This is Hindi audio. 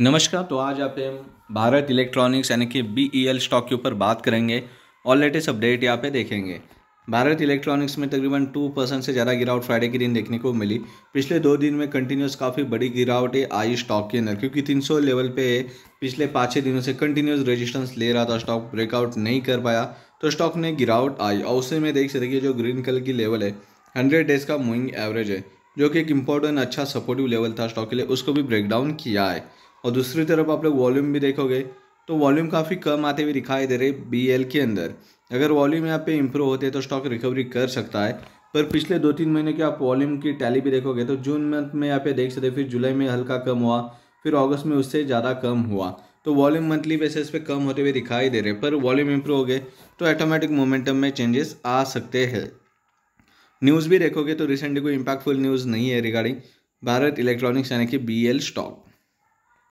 नमस्कार तो आज आप भारत इलेक्ट्रॉनिक्स यानी कि बी ई एल स्टॉक के ऊपर बात करेंगे और लेटेस्ट अपडेट यहाँ पे देखेंगे भारत इलेक्ट्रॉनिक्स में तकरीबन टू परसेंट से ज़्यादा गिरावट फ्राइडे के दिन देखने को मिली पिछले दो दिन में कंटिन्यूस काफ़ी बड़ी गिरावटें आई स्टॉक के अंदर क्योंकि 300 लेवल पे पिछले पाँच छः दिनों से कंटिन्यूस रेजिस्टेंस ले रहा था स्टॉक ब्रेकआउट नहीं कर पाया तो स्टॉक ने गिरावट आई और उसे में देख सकते जो ग्रीन कलर की लेवल है हंड्रेड डेज का मूविंग एवरेज है जो कि एक इंपॉर्टेंट अच्छा सपोर्टिव लेवल था स्टॉक के लिए उसको भी ब्रेकडाउन किया है और दूसरी तरफ आप लोग वॉल्यूम भी देखोगे तो वॉल्यूम काफ़ी कम आते हुए दिखाई दे रहे बी के अंदर अगर वॉल्यूम यहाँ पे इम्प्रूव होते तो स्टॉक रिकवरी कर सकता है पर पिछले दो तीन महीने के आप वॉल्यूम की टैली भी देखोगे तो जून मंथ में यहाँ पे देख सकते फिर जुलाई में हल्का कम हुआ फिर अगस्त में उससे ज़्यादा कम हुआ तो वॉल्यूम मंथली बेसिस पे कम होते हुए दिखाई दे रहे पर वॉल्यूम इंप्रूव हो गए तो ऑटोमेटिक मोमेंटम में चेंजेस आ सकते हैं न्यूज़ भी देखोगे तो रिसेंटली कोई इम्पैक्टफुल न्यूज़ नहीं है रिगार्डिंग भारत इलेक्ट्रॉनिक्स यानी कि बी स्टॉक